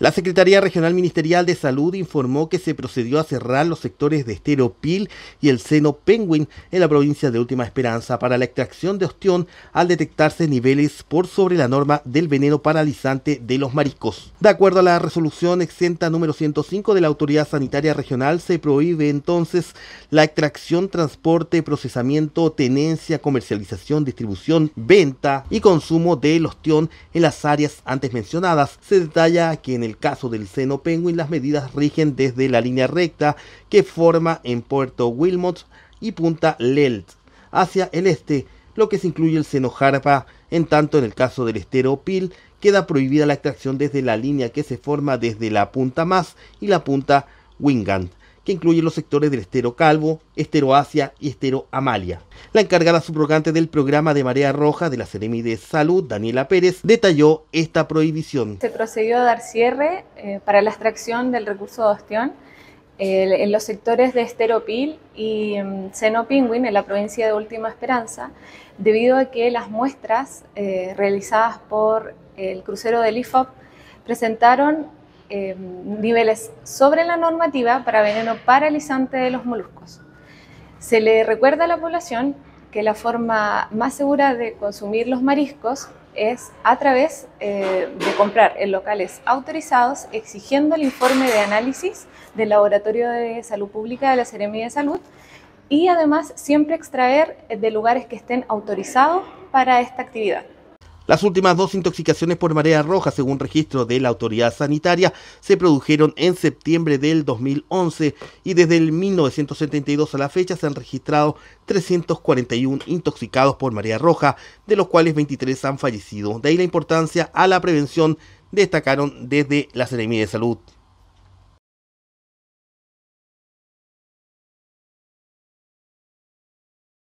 La Secretaría Regional Ministerial de Salud informó que se procedió a cerrar los sectores de Estero y el seno Penguin en la provincia de Última Esperanza para la extracción de ostión al detectarse niveles por sobre la norma del veneno paralizante de los mariscos. De acuerdo a la resolución exenta número 105 de la Autoridad Sanitaria Regional, se prohíbe entonces la extracción, transporte, procesamiento, tenencia, comercialización, distribución, venta y consumo del ostión en las áreas antes mencionadas. Se detalla que en el caso del seno penguin, las medidas rigen desde la línea recta que forma en Puerto Wilmot y Punta Lelt hacia el este, lo que se incluye el seno Jarpa, en tanto en el caso del estero Pil queda prohibida la extracción desde la línea que se forma desde la punta Más y la punta Wingant que incluye los sectores del Estero Calvo, Estero Asia y Estero Amalia. La encargada subrogante del programa de Marea Roja de la Seremi de Salud, Daniela Pérez, detalló esta prohibición. Se procedió a dar cierre eh, para la extracción del recurso de ostión en los sectores de Esteropil y mm, Seno Pingüin, en la provincia de Última Esperanza, debido a que las muestras eh, realizadas por el crucero del IFOP presentaron Em, niveles sobre la normativa para veneno paralizante de los moluscos. Se le recuerda a la población que la forma más segura de consumir los mariscos es a través eh, de comprar en locales autorizados exigiendo el informe de análisis del Laboratorio de Salud Pública de la Seremia de Salud y además siempre extraer de lugares que estén autorizados para esta actividad. Las últimas dos intoxicaciones por marea roja, según registro de la autoridad sanitaria, se produjeron en septiembre del 2011 y desde el 1972 a la fecha se han registrado 341 intoxicados por marea roja, de los cuales 23 han fallecido. De ahí la importancia a la prevención, destacaron desde la Seremía de Salud.